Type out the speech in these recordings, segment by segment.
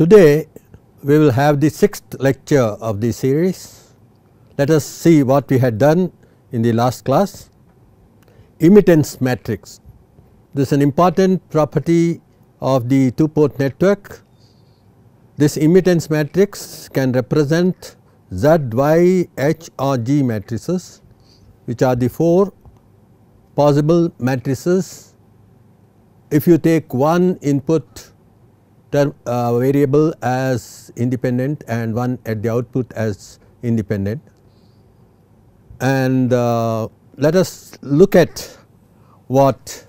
Today we will have the sixth lecture of the series. Let us see what we had done in the last class. Emittance matrix. This is an important property of the two port network. This emittance matrix can represent Z, Y, H or G matrices which are the four possible matrices. If you take one input term, uh, variable as independent and one at the output as independent. And uh, let us look at what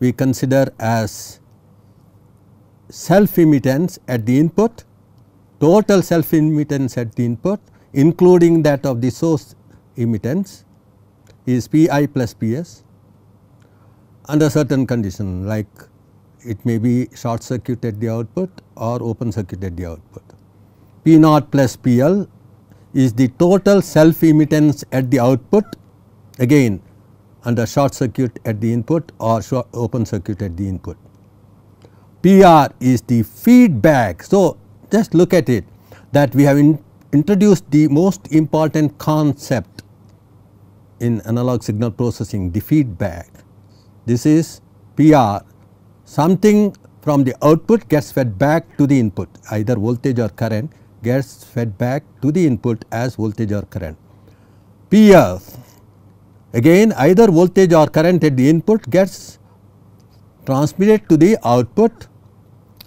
we consider as self emittance at the input, total self emittance at the input including that of the source emittance is P i plus P s under certain condition like it may be short circuit at the output or open circuit at the output. P naught plus P L is the total self emittance at the output again under short circuit at the input or open circuit at the input. PR is the feedback. So, just look at it that we have in introduced the most important concept in analog signal processing the feedback. This is PR something from the output gets fed back to the input either voltage or current gets fed back to the input as voltage or current. P F again either voltage or current at the input gets transmitted to the output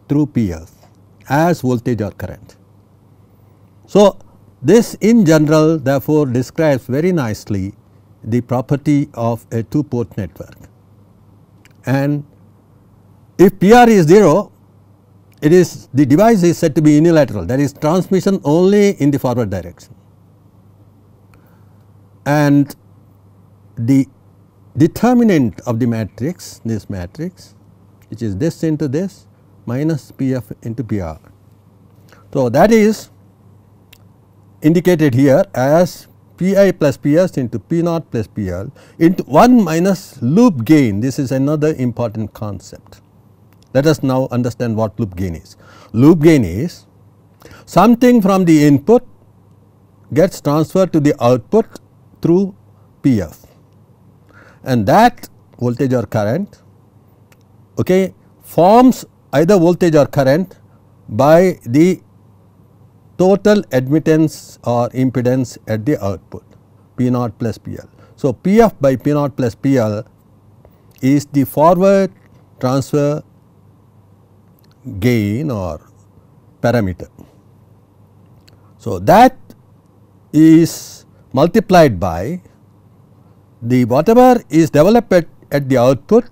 through P F as voltage or current. So, this in general therefore describes very nicely the property of a two port network and if PR is 0, it is the device is said to be unilateral that is transmission only in the forward direction and the determinant of the matrix this matrix which is this into this minus PF into PR. So, that is indicated here as Pi plus Ps into P naught plus PL into 1 minus loop gain this is another important concept let us now understand what loop gain is. Loop gain is something from the input gets transferred to the output through PF and that voltage or current okay, forms either voltage or current by the total admittance or impedance at the output P naught plus PL. So, PF by P naught plus PL is the forward transfer gain or parameter. So, that is multiplied by the whatever is developed at, the output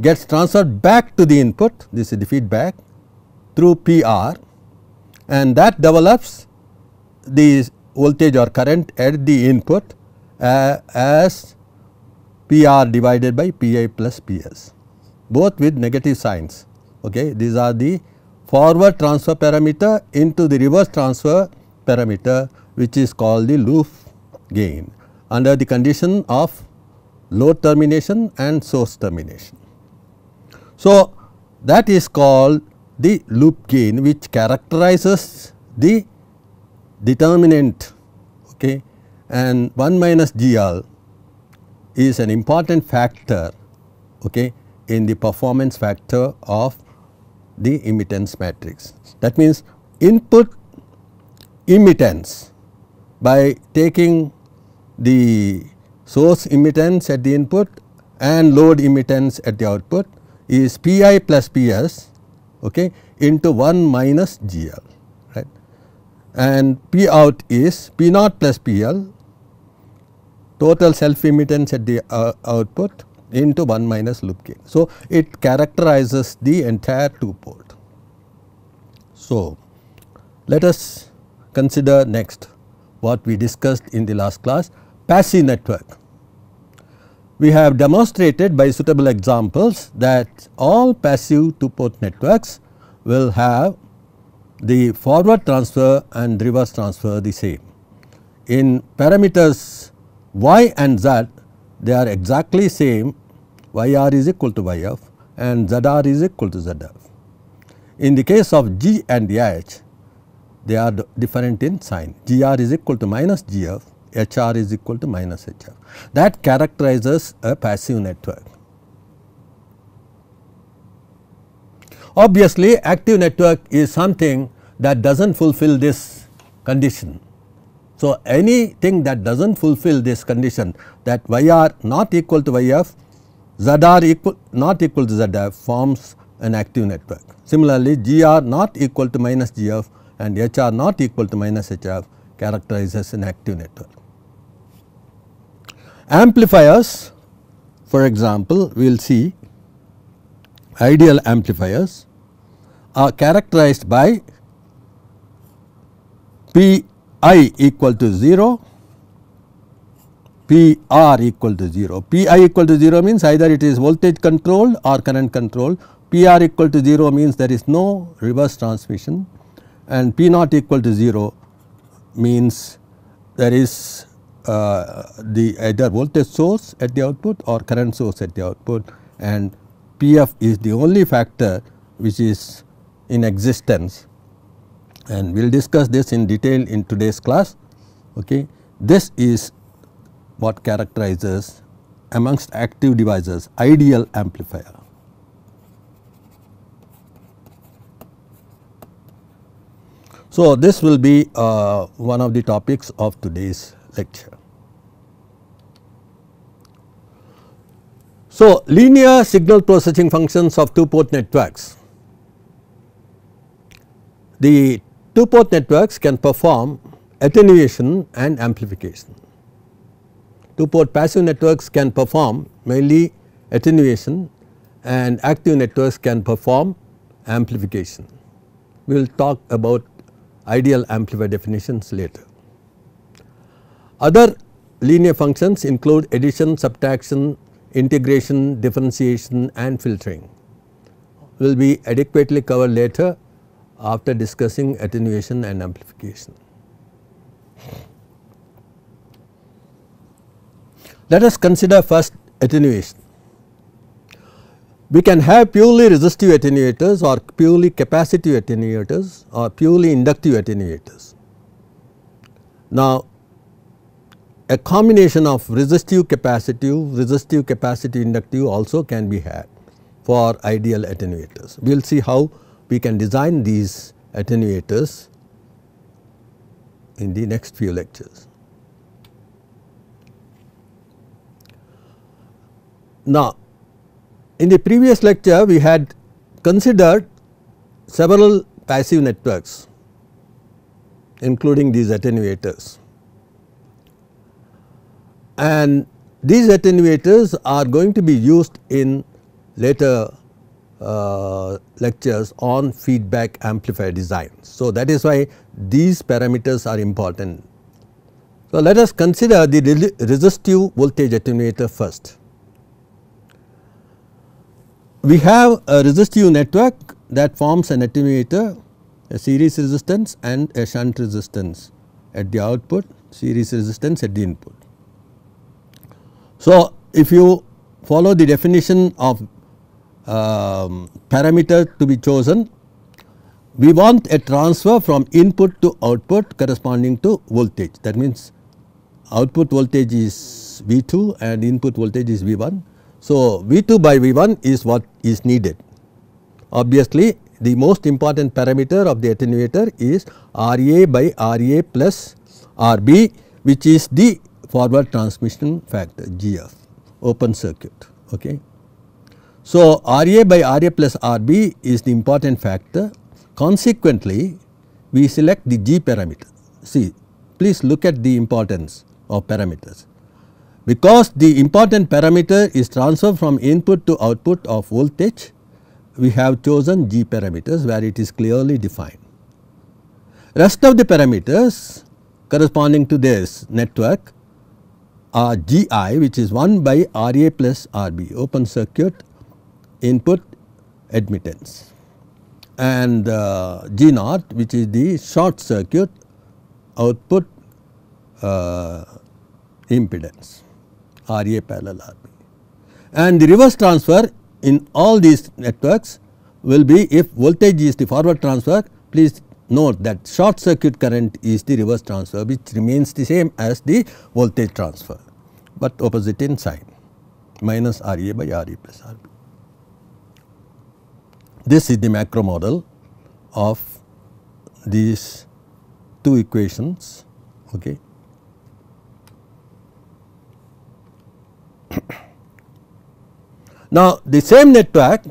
gets transferred back to the input this is the feedback through PR and that develops the voltage or current at the input uh, as PR divided by PI plus PS both with negative signs okay these are the forward transfer parameter into the reverse transfer parameter which is called the loop gain under the condition of load termination and source termination. So, that is called the loop gain which characterizes the determinant okay and 1 minus GL is an important factor okay in the performance factor of the emittance matrix. That means input emittance by taking the source emittance at the input and load emittance at the output is Pi plus Ps okay, into 1 minus GL right and P out is P naught plus PL total self emittance at the uh, output into 1 minus loop gain. So, it characterizes the entire 2 port. So, let us consider next what we discussed in the last class passive network. We have demonstrated by suitable examples that all passive 2 port networks will have the forward transfer and reverse transfer the same. In parameters y and z they are exactly same yr is equal to yf and zr is equal to zf. In the case of g and h they are different in sign gr is equal to minus gf hr is equal to minus hf that characterizes a passive network. Obviously active network is something that does not fulfill this condition so, anything that does not fulfill this condition that yr not equal to yf, zr equal not equal to zf forms an active network. Similarly, gr not equal to minus gf and hr not equal to minus hf characterizes an active network. Amplifiers for example, we will see ideal amplifiers are characterized by P i equal to 0 P r equal to 0. P i equal to 0 means either it is voltage controlled or current controlled. P r equal to 0 means there is no reverse transmission and P naught equal to 0 means there is uh, the either voltage source at the output or current source at the output and P f is the only factor which is in existence and we will discuss this in detail in today's class. Okay. This is what characterizes amongst active devices ideal amplifier. So, this will be uh, one of the topics of today's lecture. So, linear signal processing functions of two port networks. The Two port networks can perform attenuation and amplification. Two port passive networks can perform mainly attenuation and active networks can perform amplification. We will talk about ideal amplifier definitions later. Other linear functions include addition, subtraction, integration, differentiation and filtering will be adequately covered later after discussing attenuation and amplification. Let us consider first attenuation. We can have purely resistive attenuators or purely capacitive attenuators or purely inductive attenuators. Now a combination of resistive capacitive, resistive capacitive inductive also can be had for ideal attenuators. We will see how we can design these attenuators in the next few lectures. Now, in the previous lecture we had considered several passive networks including these attenuators. And these attenuators are going to be used in later uh, lectures on feedback amplifier design. So, that is why these parameters are important. So, let us consider the resistive voltage attenuator first. We have a resistive network that forms an attenuator, a series resistance and a shunt resistance at the output, series resistance at the input. So, if you follow the definition of um, parameter to be chosen. We want a transfer from input to output corresponding to voltage that means output voltage is V2 and input voltage is V1. So, V2 by V1 is what is needed. Obviously, the most important parameter of the attenuator is RA by RA plus RB which is the forward transmission factor GF open circuit. Okay. So, Ra by Ra plus Rb is the important factor consequently we select the G parameter. See please look at the importance of parameters because the important parameter is transfer from input to output of voltage we have chosen G parameters where it is clearly defined. Rest of the parameters corresponding to this network are Gi which is 1 by Ra plus Rb open circuit input admittance and uh, G naught which is the short circuit output uh, impedance RA parallel RB. And the reverse transfer in all these networks will be if voltage is the forward transfer please note that short circuit current is the reverse transfer which remains the same as the voltage transfer but opposite in sign minus RA by RE plus RB. This is the macro model of these two equations. Okay. Now, the same network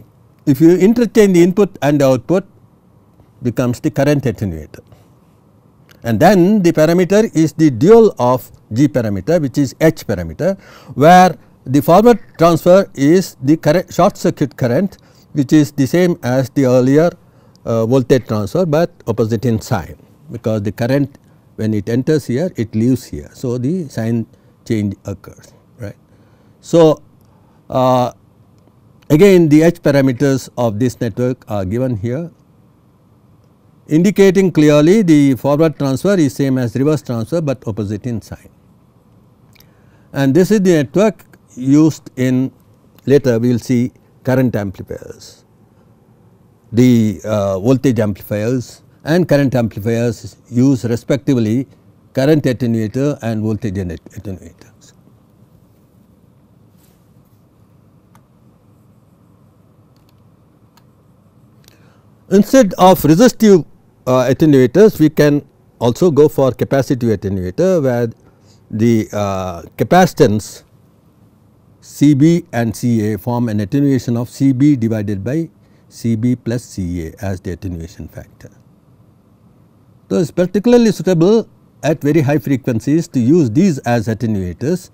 if you interchange the input and the output becomes the current attenuator and then the parameter is the dual of G parameter which is H parameter where the forward transfer is the short circuit current which is the same as the earlier uh, voltage transfer but opposite in sign because the current when it enters here it leaves here. So, the sign change occurs right. So, uh, again the H parameters of this network are given here indicating clearly the forward transfer is same as reverse transfer but opposite in sign. And this is the network used in later we will see current amplifiers, the uh, voltage amplifiers and current amplifiers use respectively current attenuator and voltage attenuator. Instead of resistive uh, attenuators we can also go for capacitive attenuator where the uh, capacitance CB and CA form an attenuation of CB divided by CB plus CA as the attenuation factor. So, it is particularly suitable at very high frequencies to use these as attenuators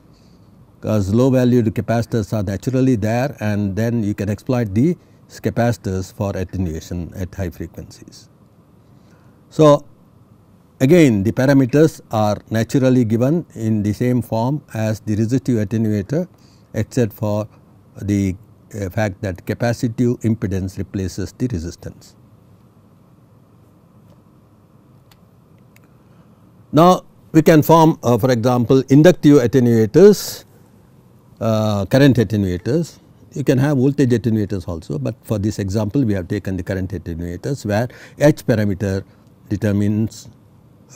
because low valued capacitors are naturally there and then you can exploit the capacitors for attenuation at high frequencies. So, again the parameters are naturally given in the same form as the resistive attenuator except for the uh, fact that capacitive impedance replaces the resistance. Now we can form uh, for example inductive attenuators, uh, current attenuators. You can have voltage attenuators also but for this example we have taken the current attenuators where H parameter determines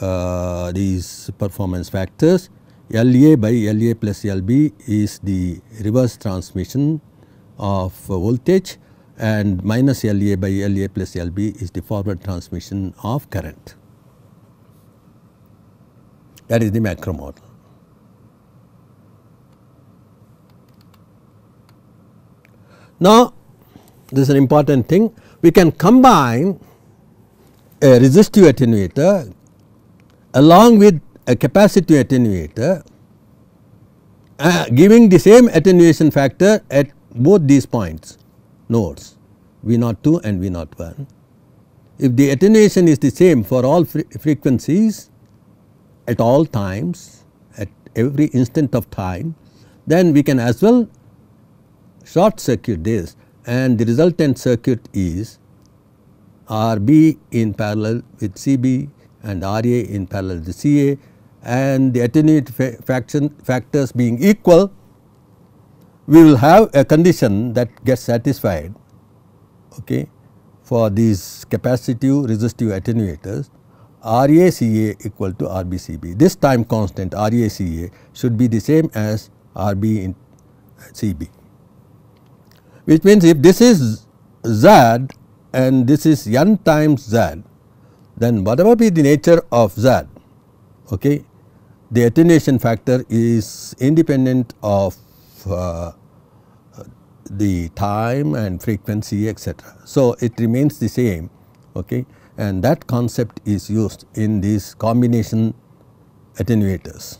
uh, these performance factors LA by LA plus LB is the reverse transmission of voltage and minus LA by LA plus LB is the forward transmission of current. That is the macro model. Now, this is an important thing we can combine a resistive attenuator along with a capacity attenuator uh, giving the same attenuation factor at both these points nodes V02 and V01. If the attenuation is the same for all fre frequencies at all times at every instant of time then we can as well short circuit this and the resultant circuit is RB in parallel with CB and RA in parallel to CA and the attenuate fa faction factors being equal, we will have a condition that gets satisfied okay, for these capacitive resistive attenuators RACA equal to RBCB. This time constant RACA should be the same as RB in CB which means if this is Z and this is n times Z then whatever be the nature of Z okay. The attenuation factor is independent of uh, the time and frequency etc. So, it remains the same okay and that concept is used in these combination attenuators.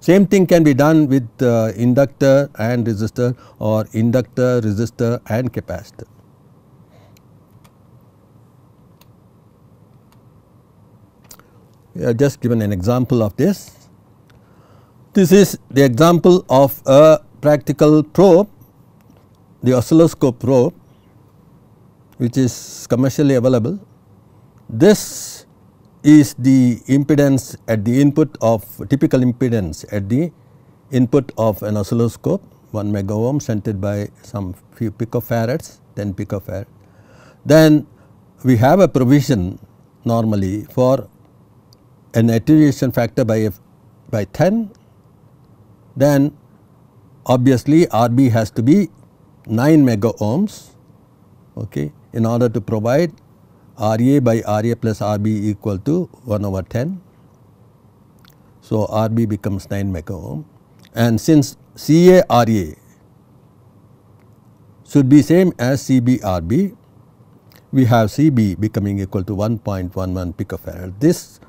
Same thing can be done with uh, inductor and resistor or inductor, resistor and capacitor. have just given an example of this. This is the example of a practical probe, the oscilloscope probe which is commercially available. This is the impedance at the input of typical impedance at the input of an oscilloscope 1 mega ohm centered by some few picofarads 10 picofarad. Then we have a provision normally for an attenuation factor by f by 10 then obviously RB has to be 9 mega ohms okay in order to provide RA by RA plus RB equal to 1 over 10. So RB becomes 9 mega ohm and since CA RA should be same as CB RB we have CB becoming equal to 1.11 picofarad. This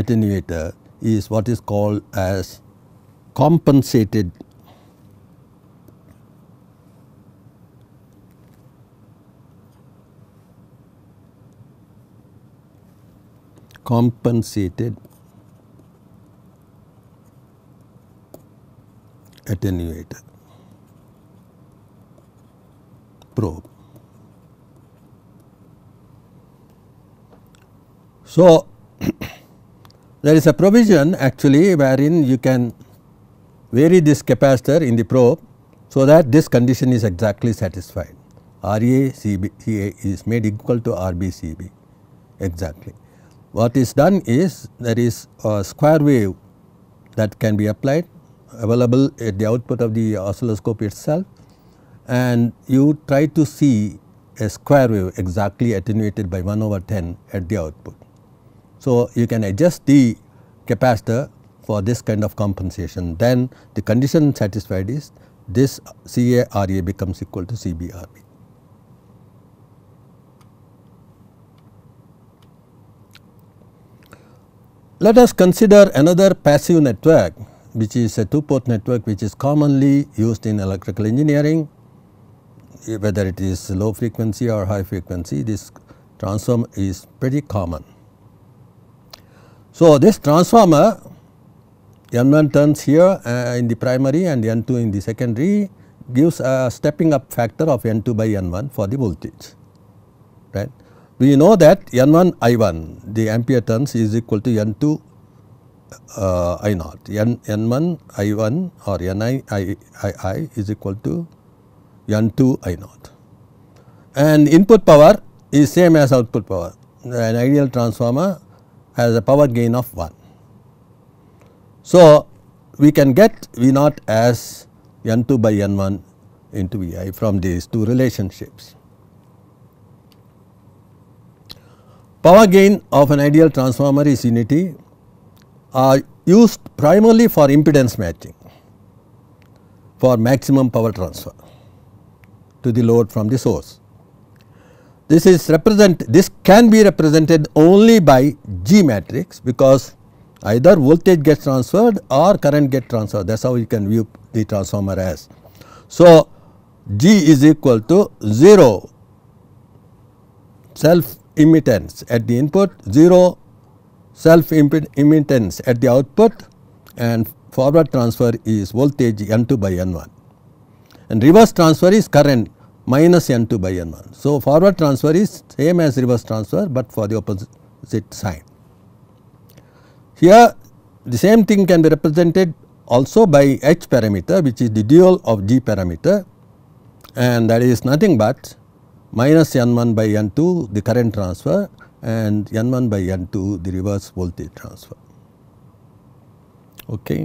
attenuator is what is called as compensated compensated attenuator probe. So, there is a provision actually wherein you can vary this capacitor in the probe so that this condition is exactly satisfied. RaCbCa is made equal to RbCb exactly. What is done is there is a square wave that can be applied available at the output of the oscilloscope itself and you try to see a square wave exactly attenuated by 1 over 10 at the output. So, you can adjust the capacitor for this kind of compensation then the condition satisfied is this CARA becomes equal to CBRB. Let us consider another passive network which is a two port network which is commonly used in electrical engineering whether it is low frequency or high frequency this transform is pretty common. So, this transformer N1 turns here uh, in the primary and N2 in the secondary gives a stepping up factor of N2 by N1 for the voltage right. We know that N1 I1 the ampere turns is equal to N2 uh, I naught N, N1 I1 or Ni I, is equal to N2 I naught and input power is same as output power an ideal transformer has a power gain of 1. So, we can get V naught as N2 by N1 into Vi from these two relationships. Power gain of an ideal transformer is unity are used primarily for impedance matching for maximum power transfer to the load from the source this is represent this can be represented only by G matrix because either voltage gets transferred or current gets transferred that is how you can view the transformer as. So, G is equal to 0 self emittance at the input 0 self emittance at the output and forward transfer is voltage N2 by N1 and reverse transfer is current minus n2 by n1. So, forward transfer is same as reverse transfer but for the opposite sign. Here the same thing can be represented also by h parameter which is the dual of g parameter and that is nothing but minus n1 by n2 the current transfer and n1 by n2 the reverse voltage transfer. Okay.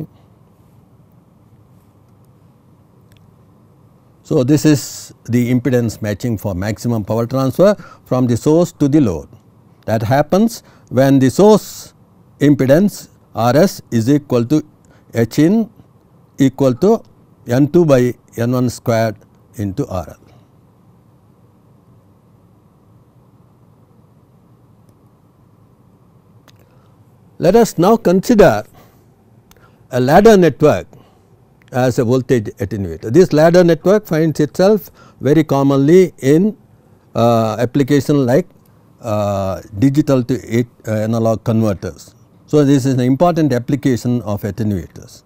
So, this is the impedance matching for maximum power transfer from the source to the load that happens when the source impedance RS is equal to H in equal to N2 by N1 squared into RL. Let us now consider a ladder network as a voltage attenuator. This ladder network finds itself very commonly in uh, application like uh, digital to eight, uh, analog converters. So, this is an important application of attenuators.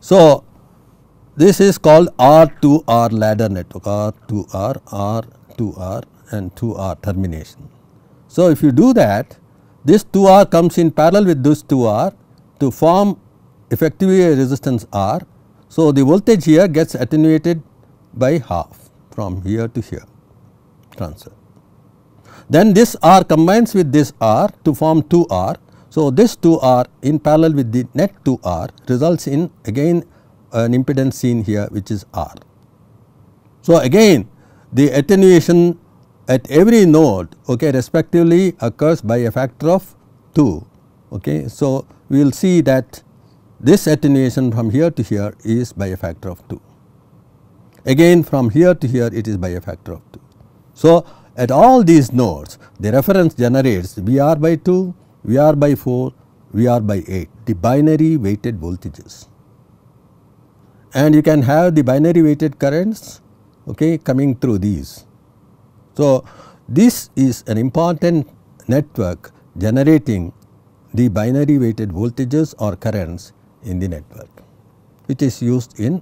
So, this is called R2R ladder network R2R, R2R and 2R termination. So, if you do that this 2R comes in parallel with this 2R to form effectively a resistance R. So, the voltage here gets attenuated by half from here to here transfer. Then this R combines with this R to form 2R. So, this 2R in parallel with the net 2R results in again an impedance seen here which is R. So, again the attenuation at every node okay respectively occurs by a factor of 2 okay. So, we will see that this attenuation from here to here is by a factor of 2. Again from here to here it is by a factor of 2. So, at all these nodes the reference generates VR by 2, VR by 4, VR by 8 the binary weighted voltages. And you can have the binary weighted currents okay, coming through these. So, this is an important network generating the binary weighted voltages or currents in the network, which is used in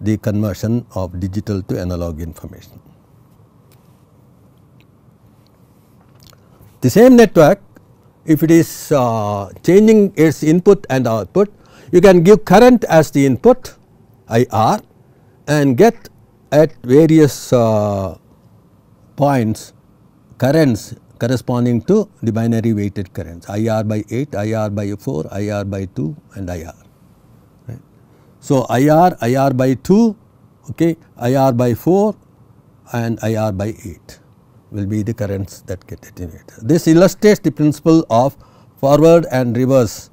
the conversion of digital to analog information. The same network, if it is uh, changing its input and output, you can give current as the input IR and get at various uh, points currents corresponding to the binary weighted currents IR by 8, IR by 4, IR by 2 and IR. So, IR, IR by 2, okay, IR by 4 and IR by 8 will be the currents that get attenuated. This illustrates the principle of forward and reverse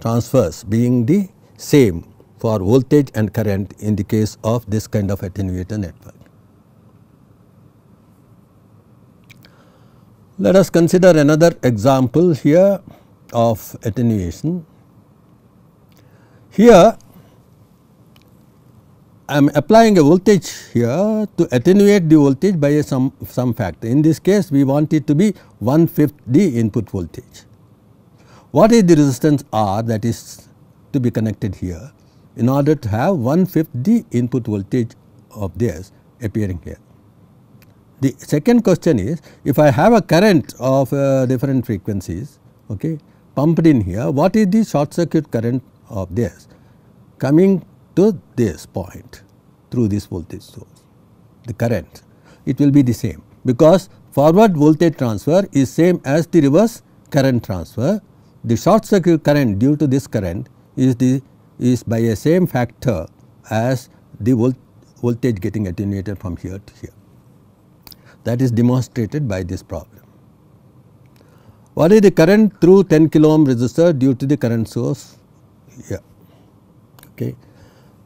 transfers being the same for voltage and current in the case of this kind of attenuator network. Let us consider another example here of attenuation. Here I am applying a voltage here to attenuate the voltage by a some, some factor. In this case, we want it to be one fifth the input voltage. What is the resistance R that is to be connected here in order to have one fifth the input voltage of this appearing here. The second question is if I have a current of uh, different frequencies okay, pumped in here, what is the short circuit current of this coming to this point through this voltage source, the current. It will be the same because forward voltage transfer is same as the reverse current transfer. The short circuit current due to this current is the is by a same factor as the volt, voltage getting attenuated from here to here. That is demonstrated by this problem. What is the current through 10 kilo ohm resistor due to the current source? Here, Okay.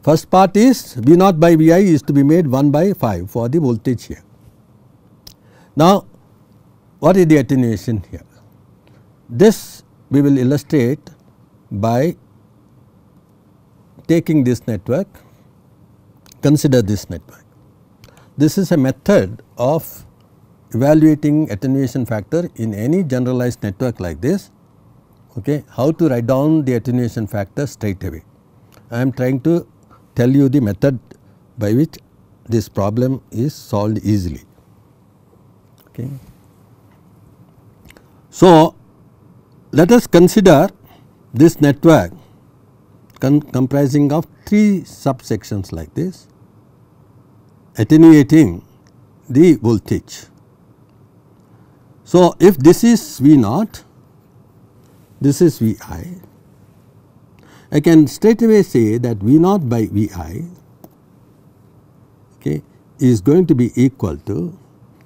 First part is V naught by V i is to be made 1 by 5 for the voltage here. Now what is the attenuation here? This we will illustrate by taking this network, consider this network. This is a method of evaluating attenuation factor in any generalized network like this, okay. how to write down the attenuation factor straight away. I am trying to tell you the method by which this problem is solved easily. Okay. So, let us consider this network comprising of three subsections like this attenuating the voltage. So, if this is V naught, this is V i I can straight away say that V naught by V i okay, is going to be equal to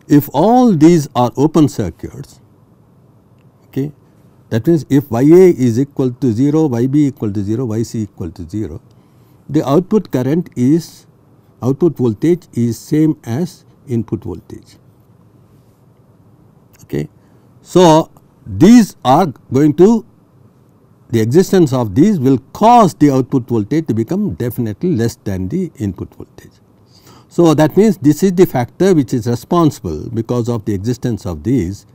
if all these are open circuits okay, that means if Y a is equal to 0, Y b equal to 0, Y c equal to 0, the output current is output voltage is same as input voltage. Okay. So, these are going to the existence of these will cause the output voltage to become definitely less than the input voltage. So, that means this is the factor which is responsible because of the existence of these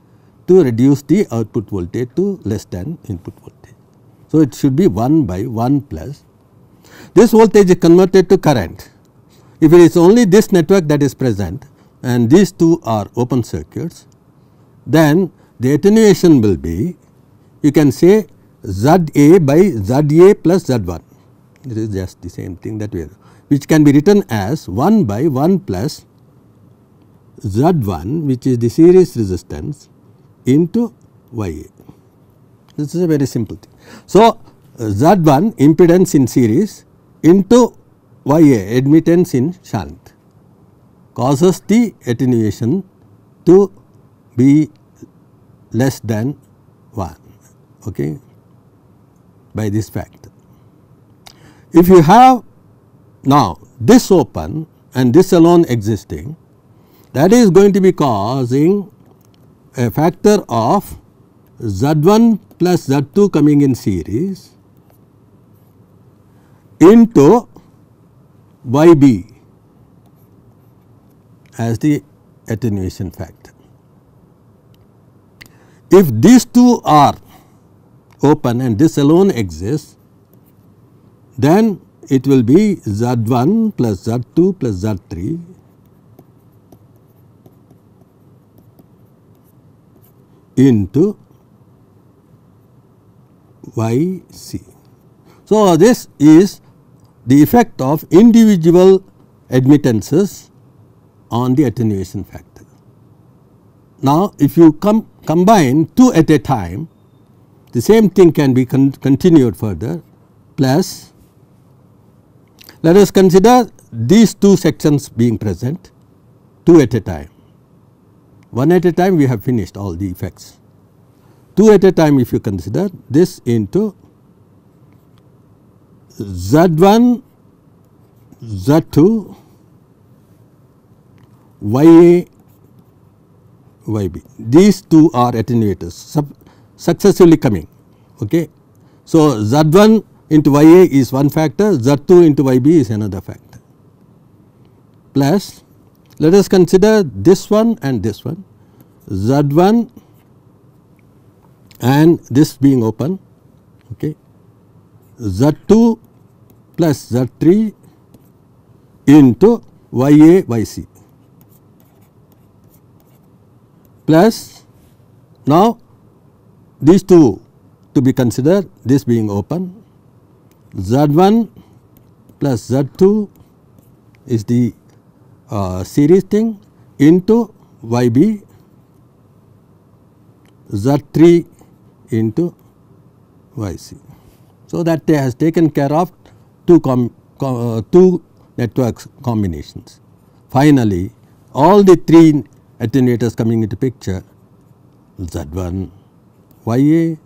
to reduce the output voltage to less than input voltage. So, it should be 1 by 1 plus this voltage is converted to current. If it is only this network that is present and these two are open circuits, then the attenuation will be you can say za by za plus z1 it is just the same thing that we have which can be written as 1 by 1 plus z1 which is the series resistance into ya. This is a very simple thing. So, z1 impedance in series into ya admittance in shunt causes the attenuation to be less than 1. Okay by this fact. If you have now this open and this alone existing that is going to be causing a factor of Z1 plus Z2 coming in series into YB as the attenuation factor. If these two are open and this alone exists, then it will be Z1 plus Z2 plus Z3 into YC. So, this is the effect of individual admittances on the attenuation factor. Now, if you com combine two at a time the same thing can be con continued further plus let us consider these two sections being present two at a time. One at a time we have finished all the effects. Two at a time if you consider this into Z1, Z2, YA, YB. These two are attenuators. Sub successively coming okay. So Z1 into Ya is one factor, Z2 into Yb is another factor plus let us consider this one and this one Z1 and this being open okay Z2 plus Z3 into Ya Yc plus now these two to be considered this being open Z1 plus Z2 is the uh, series thing into YB Z3 into YC. So, that has taken care of two, com, com, uh, two networks combinations. Finally, all the three attenuators coming into picture Z1, Y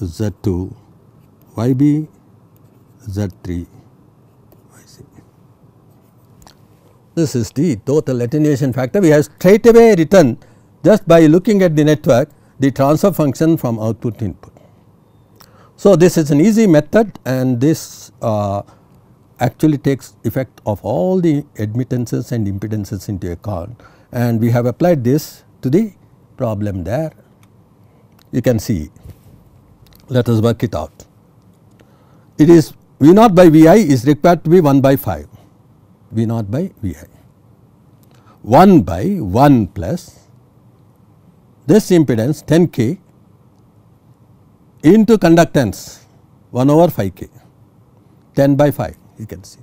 a 2 Y b 3 This is the total attenuation factor. We have straight away written just by looking at the network the transfer function from output to input. So, this is an easy method and this uh, actually takes effect of all the admittances and impedances into account and we have applied this to the problem there you can see. Let us work it out. It is V naught by V i is required to be 1 by 5, V naught by V i. 1 by 1 plus this impedance 10 k into conductance 1 over 5 k 10 by 5 you can see.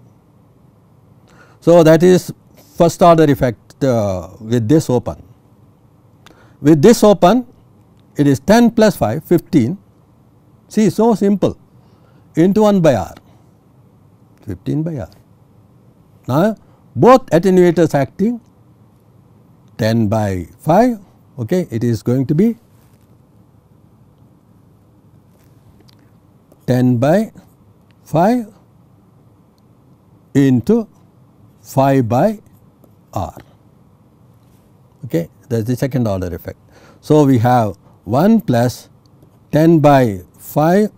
So, that is first order effect uh, with this open. With this open it is 10 plus 5 15 see so simple into 1 by r 15 by r. Now both attenuators acting 10 by 5 okay it is going to be 10 by 5 into 5 by r okay that is the second order effect. So, we have 1 plus 10 by 5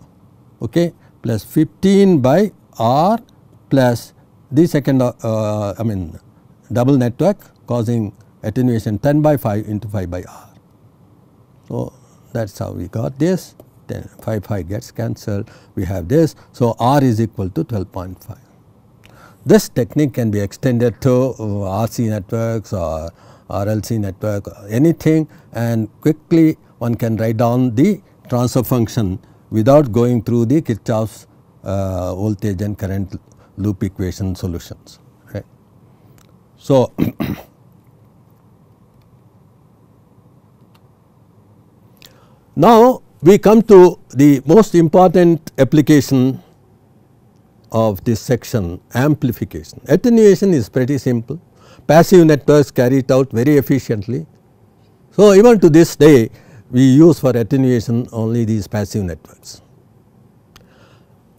okay, plus 15 by R plus the second uh, uh, I mean double network causing attenuation 10 by 5 into 5 by R. So, that is how we got this then 5 5 gets cancelled we have this. So, R is equal to 12.5. This technique can be extended to uh, RC networks or RLC network anything and quickly one can write down the transfer function without going through the Kirchhoff's uh, voltage and current loop equation solutions. Right. So, now we come to the most important application of this section amplification. Attenuation is pretty simple, passive networks carry it out very efficiently. So, even to this day we use for attenuation only these passive networks.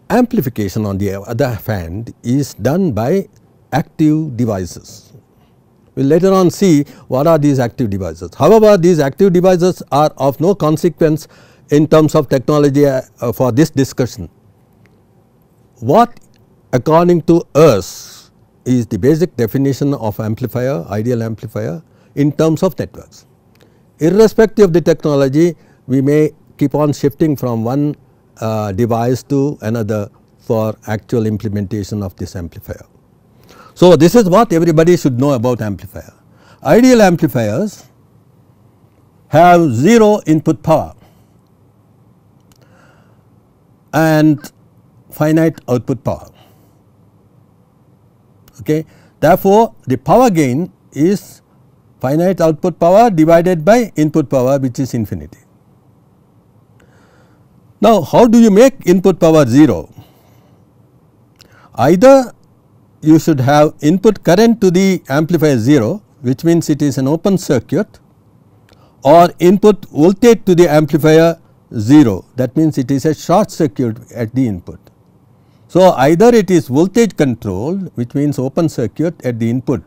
Amplification on the other hand is done by active devices. We will later on see what are these active devices. However, these active devices are of no consequence in terms of technology uh, uh, for this discussion. What according to us is the basic definition of amplifier, ideal amplifier in terms of networks irrespective of the technology we may keep on shifting from one uh, device to another for actual implementation of this amplifier. So, this is what everybody should know about amplifier. Ideal amplifiers have 0 input power and finite output power. Okay. Therefore, the power gain is finite output power divided by input power which is infinity. Now, how do you make input power 0? Either you should have input current to the amplifier 0 which means it is an open circuit or input voltage to the amplifier 0 that means it is a short circuit at the input. So, either it is voltage controlled which means open circuit at the input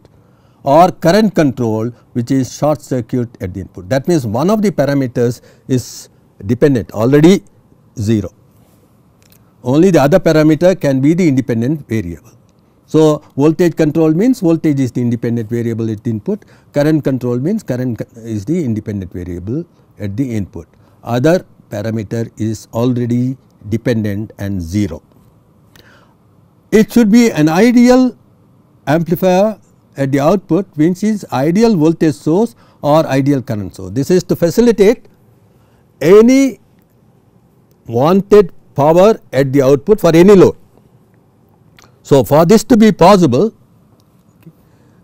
or current control which is short circuit at the input. That means one of the parameters is dependent already 0, only the other parameter can be the independent variable. So, voltage control means voltage is the independent variable at the input, current control means current is the independent variable at the input, other parameter is already dependent and 0. It should be an ideal amplifier at the output which is ideal voltage source or ideal current source. This is to facilitate any wanted power at the output for any load. So, for this to be possible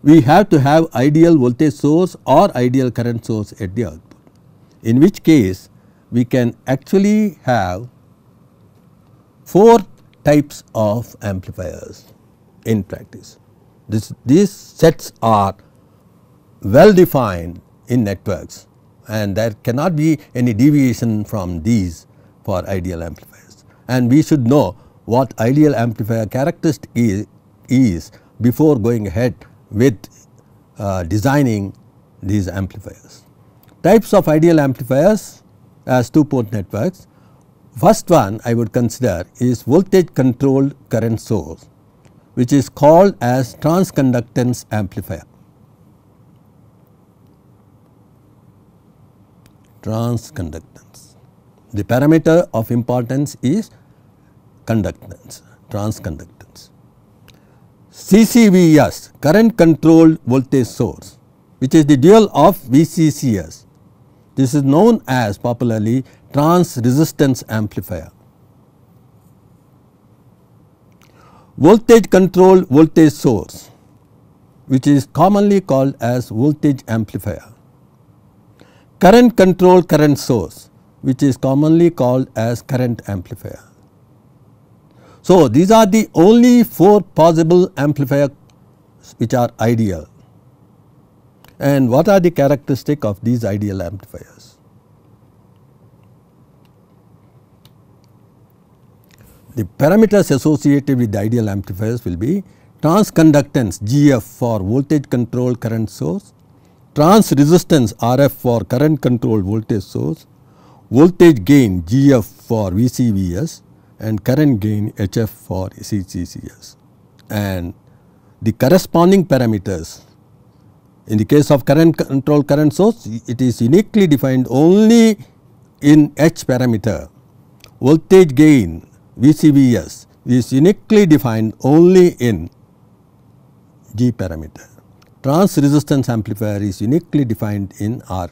we have to have ideal voltage source or ideal current source at the output in which case we can actually have 4 types of amplifiers in practice. This, these sets are well defined in networks and there cannot be any deviation from these for ideal amplifiers. And we should know what ideal amplifier characteristic is, is before going ahead with uh, designing these amplifiers. Types of ideal amplifiers as two port networks. First one I would consider is voltage controlled current source which is called as transconductance amplifier. Transconductance. The parameter of importance is conductance, transconductance. CCVS, current controlled voltage source, which is the dual of VCCS. This is known as popularly trans resistance amplifier. voltage controlled voltage source which is commonly called as voltage amplifier, current controlled current source which is commonly called as current amplifier. So, these are the only 4 possible amplifier which are ideal and what are the characteristic of these ideal amplifiers. the parameters associated with the ideal amplifiers will be transconductance GF for voltage controlled current source, trans resistance RF for current controlled voltage source, voltage gain GF for VCVS and current gain HF for CCCS. And the corresponding parameters in the case of current controlled current source it is uniquely defined only in H parameter voltage gain VCVS is uniquely defined only in G parameter. Trans resistance amplifier is uniquely defined in R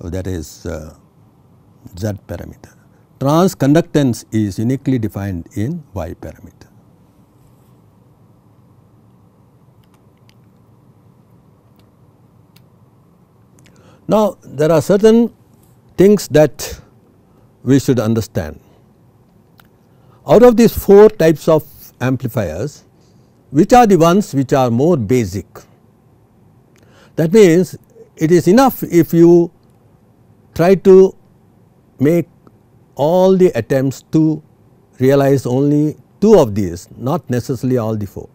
that is uh, Z parameter. Trans conductance is uniquely defined in Y parameter. Now, there are certain things that we should understand. Out of these 4 types of amplifiers, which are the ones which are more basic? That means, it is enough if you try to make all the attempts to realize only 2 of these, not necessarily all the 4.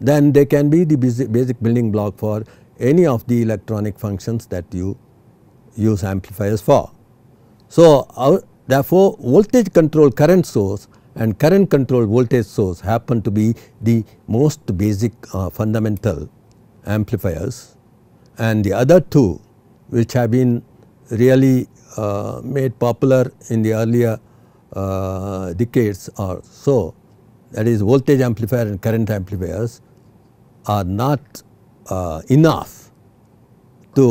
Then they can be the basic building block for any of the electronic functions that you use amplifiers for. So, our Therefore, voltage controlled current source and current controlled voltage source happen to be the most basic uh, fundamental amplifiers and the other two which have been really uh, made popular in the earlier uh, decades or so that is voltage amplifier and current amplifiers are not uh, enough to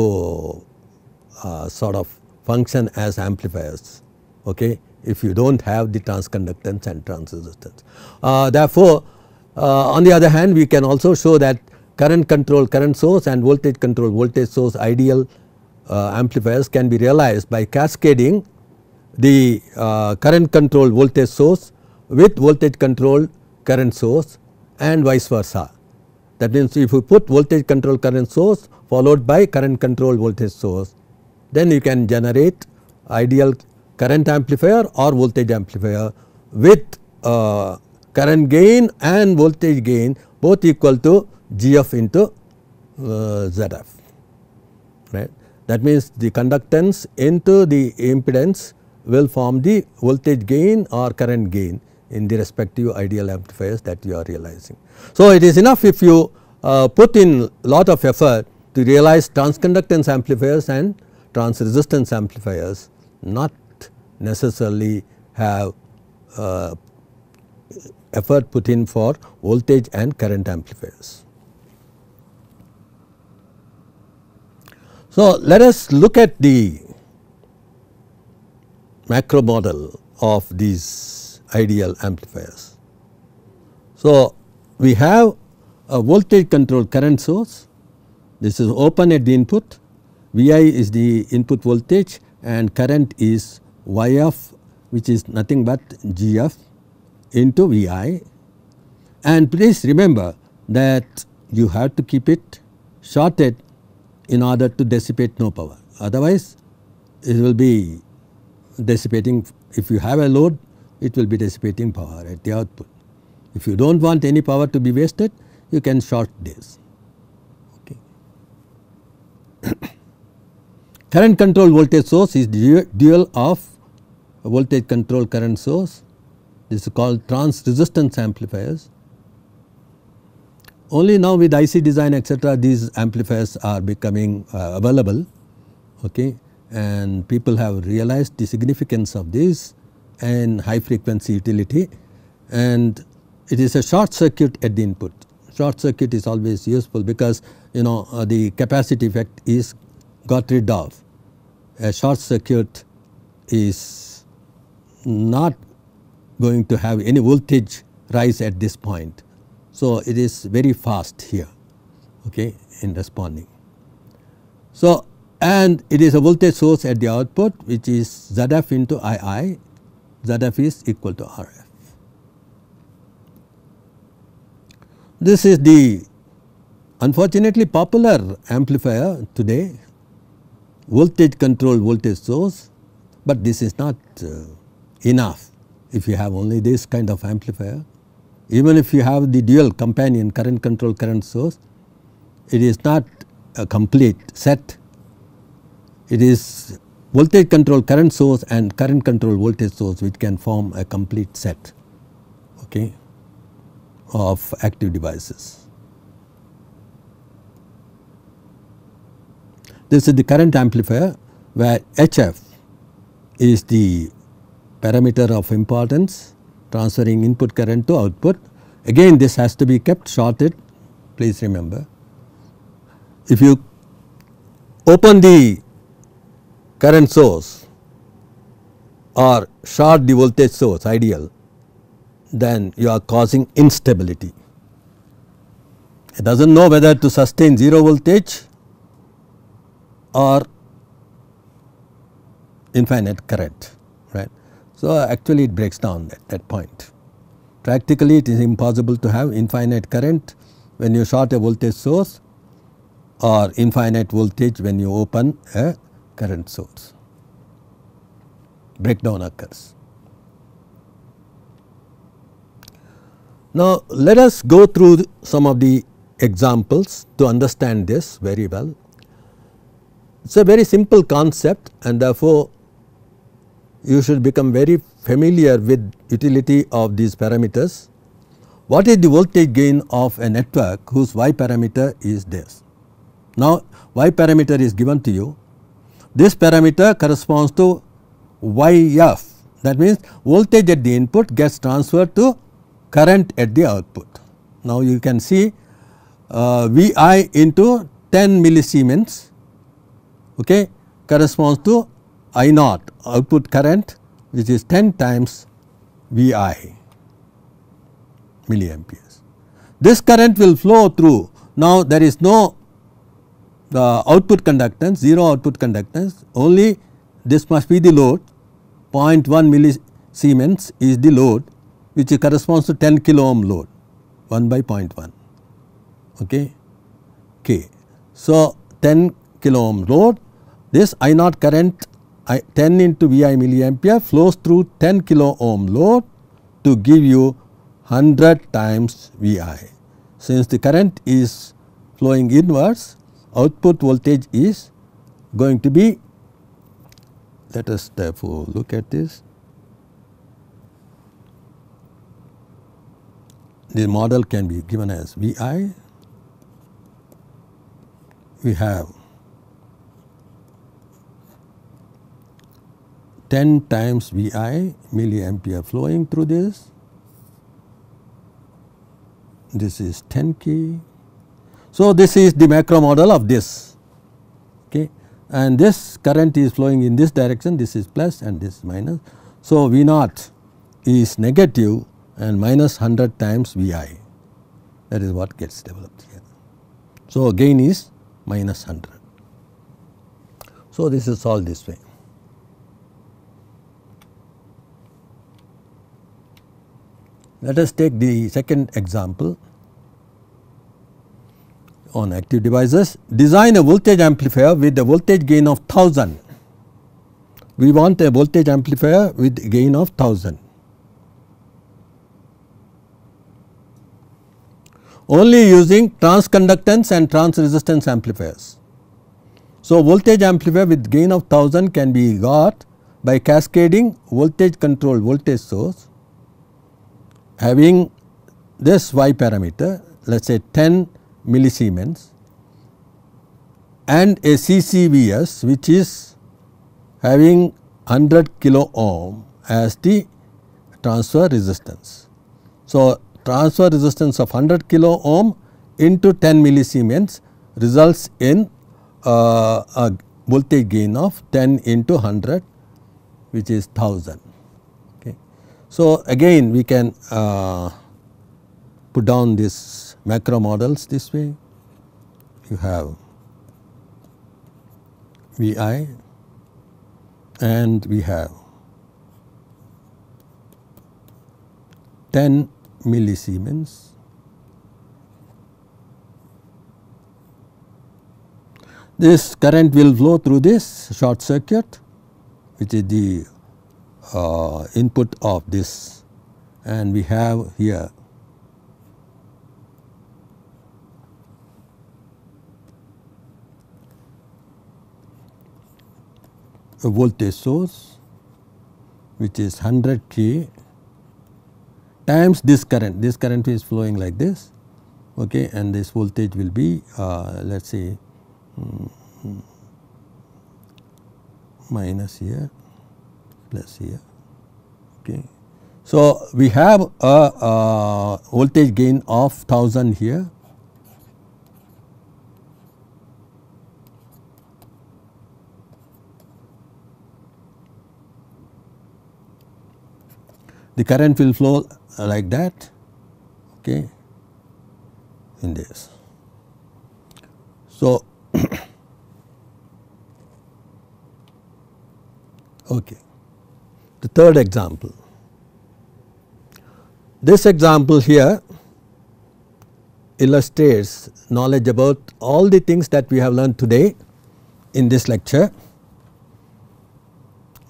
uh, sort of function as amplifiers okay, if you do not have the transconductance and transresistance. Uh, therefore, uh, on the other hand we can also show that current control current source and voltage control voltage source ideal uh, amplifiers can be realized by cascading the uh, current control voltage source with voltage control current source and vice versa. That means if you put voltage control current source followed by current control voltage source then you can generate ideal current amplifier or voltage amplifier with uh, current gain and voltage gain both equal to Gf into uh, Zf right. That means the conductance into the impedance will form the voltage gain or current gain in the respective ideal amplifiers that you are realizing. So, it is enough if you uh, put in lot of effort to realize transconductance amplifiers and transresistance amplifiers not necessarily have uh, effort put in for voltage and current amplifiers. So, let us look at the macro model of these ideal amplifiers. So, we have a voltage controlled current source this is open at the input Vi is the input voltage and current is y of which is nothing but gf into vi and please remember that you have to keep it shorted in order to dissipate no power otherwise it will be dissipating if you have a load it will be dissipating power at the output. If you do not want any power to be wasted you can short this. Okay. Current control voltage source is dual of voltage control current source this is called trans resistance amplifiers. Only now with IC design etcetera, these amplifiers are becoming uh, available okay and people have realized the significance of this and high frequency utility and it is a short circuit at the input. Short circuit is always useful because you know uh, the capacity effect is got rid of. A short circuit is not going to have any voltage rise at this point. So, it is very fast here okay, in responding. So, and it is a voltage source at the output which is ZF into II, ZF is equal to RF. This is the unfortunately popular amplifier today voltage controlled voltage source, but this is not uh, enough if you have only this kind of amplifier. Even if you have the dual companion current control current source, it is not a complete set. It is voltage control current source and current control voltage source which can form a complete set okay, of active devices. This is the current amplifier where HF is the parameter of importance transferring input current to output. Again this has to be kept shorted please remember. If you open the current source or short the voltage source ideal then you are causing instability. It does not know whether to sustain 0 voltage or infinite current. So, actually it breaks down at that point. Practically it is impossible to have infinite current when you short a voltage source or infinite voltage when you open a current source. Breakdown occurs. Now, let us go through some of the examples to understand this very well. It is a very simple concept and therefore, you should become very familiar with utility of these parameters. What is the voltage gain of a network whose y parameter is this? Now y parameter is given to you. This parameter corresponds to yf that means voltage at the input gets transferred to current at the output. Now you can see uh, Vi into 10 millisiemens okay, corresponds to I naught output current which is 10 times Vi milliamperes. This current will flow through now there is no the output conductance 0 output conductance only this must be the load 0.1 milli Siemens is the load which corresponds to 10 kilo ohm load 1 by 0.1 okay k. So 10 kilo ohm load this I naught current 10 into Vi milliampere flows through 10 kilo ohm load to give you 100 times Vi. Since the current is flowing inwards output voltage is going to be let us therefore look at this. The model can be given as Vi. We have 10 times VI milliampere flowing through this. This is 10 k. So, this is the macro model of this okay and this current is flowing in this direction this is plus and this minus. So, V naught is negative and minus 100 times VI that is what gets developed here. So, gain is minus 100. So, this is solved this way. Let us take the second example on active devices. Design a voltage amplifier with a voltage gain of 1000. We want a voltage amplifier with gain of 1000. Only using transconductance and transresistance amplifiers. So, voltage amplifier with gain of 1000 can be got by cascading voltage controlled voltage source having this y parameter let us say 10 millisiemens and a CCVS which is having 100 kilo ohm as the transfer resistance. So, transfer resistance of 100 kilo ohm into 10 millisiemens results in uh, a voltage gain of 10 into 100 which is 1000. So, again we can uh, put down these macro models this way you have Vi and we have 10 millisiemens this current will flow through this short circuit which is the uh, input of this and we have here a voltage source which is 100 k times this current this current is flowing like this okay and this voltage will be uh, let us say um, hmm, hmm, minus here plus here okay. So we have a, voltage gain of 1000 here the current will flow uh, like that okay in this. So okay the third example. This example here illustrates knowledge about all the things that we have learned today in this lecture.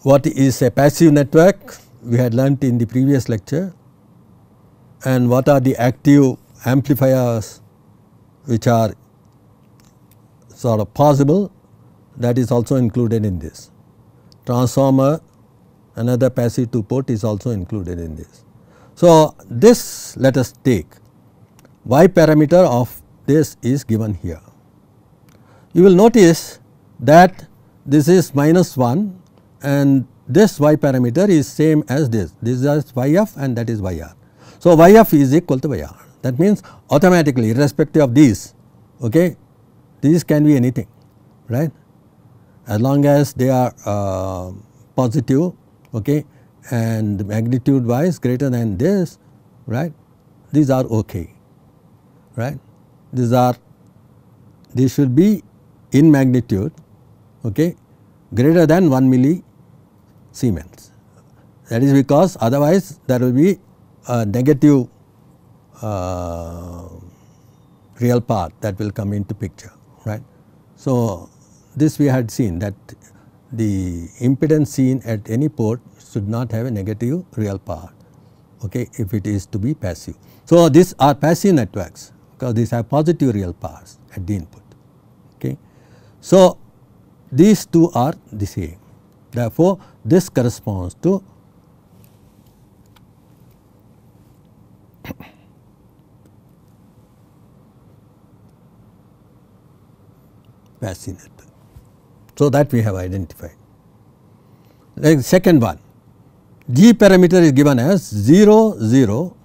What is a passive network we had learnt in the previous lecture and what are the active amplifiers which are sort of possible that is also included in this. Transformer another passive 2 port is also included in this. So, this let us take y parameter of this is given here. You will notice that this is minus 1 and this y parameter is same as this, this is yf and that is yr. So, yf is equal to yr that means automatically irrespective of these okay these can be anything right as long as they are uh, positive okay and magnitude wise greater than this right these are okay right these are These should be in magnitude okay greater than 1 milli Siemens that is because otherwise there will be a negative uh, real part that will come into picture right. So, this we had seen that the impedance seen at any port should not have a negative real part okay, if it is to be passive. So, these are passive networks because these have positive real parts at the input. Okay. So, these two are the same therefore, this corresponds to passive network. So, that we have identified. Like second one, G parameter is given as 0, 0,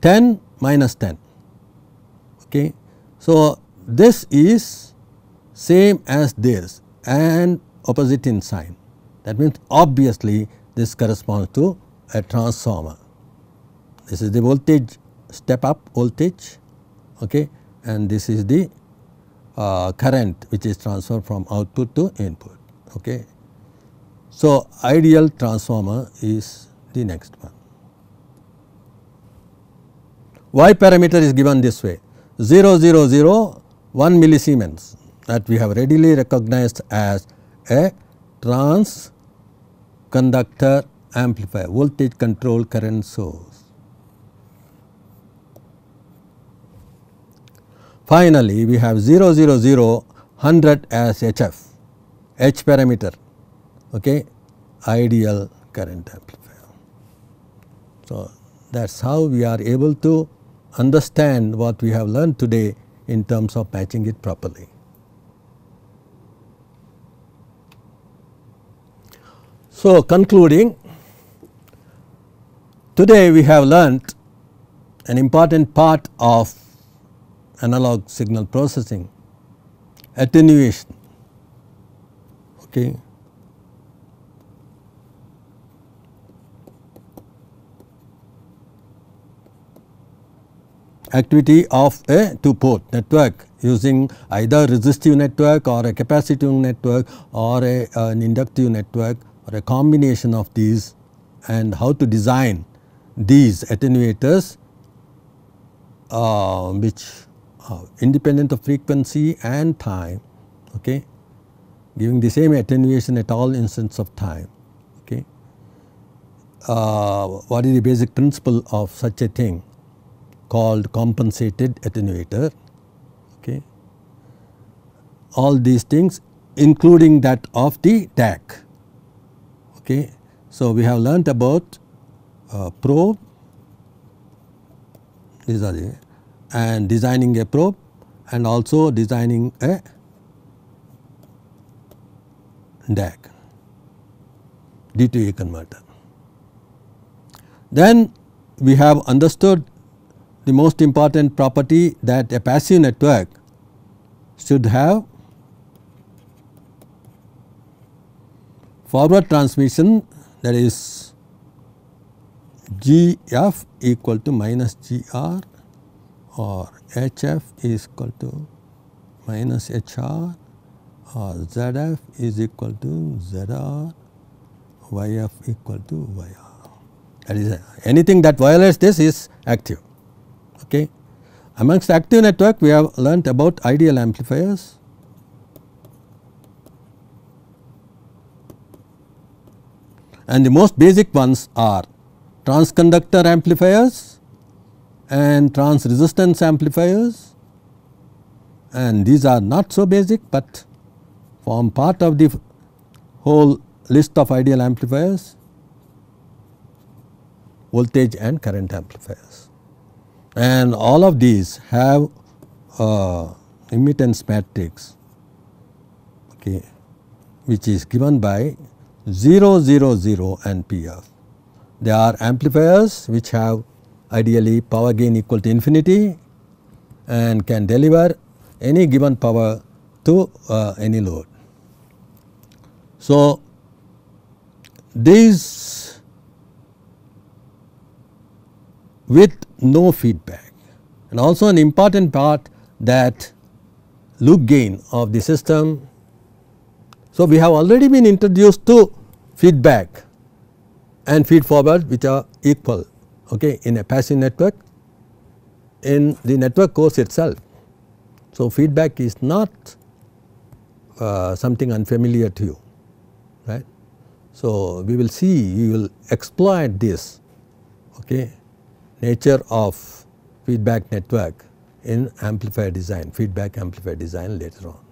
10, minus 10. Okay. So, this is same as this and opposite in sign. That means obviously this corresponds to a transformer. This is the voltage step up voltage okay, and this is the uh, current which is transferred from output to input. Okay. So, ideal transformer is the next one. Y parameter is given this way 0 0 0 1 millisiemens that we have readily recognized as a transconductor amplifier voltage control current source. Finally, we have 0 0 0 100 as HF, H parameter, okay, ideal current amplifier. So, that is how we are able to understand what we have learned today in terms of matching it properly. So, concluding today we have learnt an important part of analog signal processing, attenuation. Okay. activity of a two port network using either resistive network or a capacitive network or a, an inductive network or a combination of these and how to design these attenuators uh, which uh, independent of frequency and time okay giving the same attenuation at all instants of time okay uh, what is the basic principle of such a thing called compensated attenuator okay all these things including that of the DAC okay so we have learnt about uh, probe these are the and designing a probe and also designing a DAC D to A converter. Then we have understood the most important property that a passive network should have forward transmission that is GF equal to minus GR or HF is equal to minus HR or ZF is equal to ZR, YF equal to YR. That is anything that violates this is active. Okay. Amongst active network we have learnt about ideal amplifiers. And the most basic ones are transconductor amplifiers and trans resistance amplifiers and these are not so basic, but form part of the whole list of ideal amplifiers voltage and current amplifiers. And all of these have uh, emittance matrix okay, which is given by 0, 0, 0 and PF. They are amplifiers which have ideally power gain equal to infinity and can deliver any given power to uh, any load. So, these with no feedback and also an important part that loop gain of the system. So, we have already been introduced to feedback and feed forward which are equal okay, in a passive network in the network course itself. So, feedback is not uh, something unfamiliar to you right. So, we will see you will exploit this okay, nature of feedback network in amplifier design feedback amplifier design later on.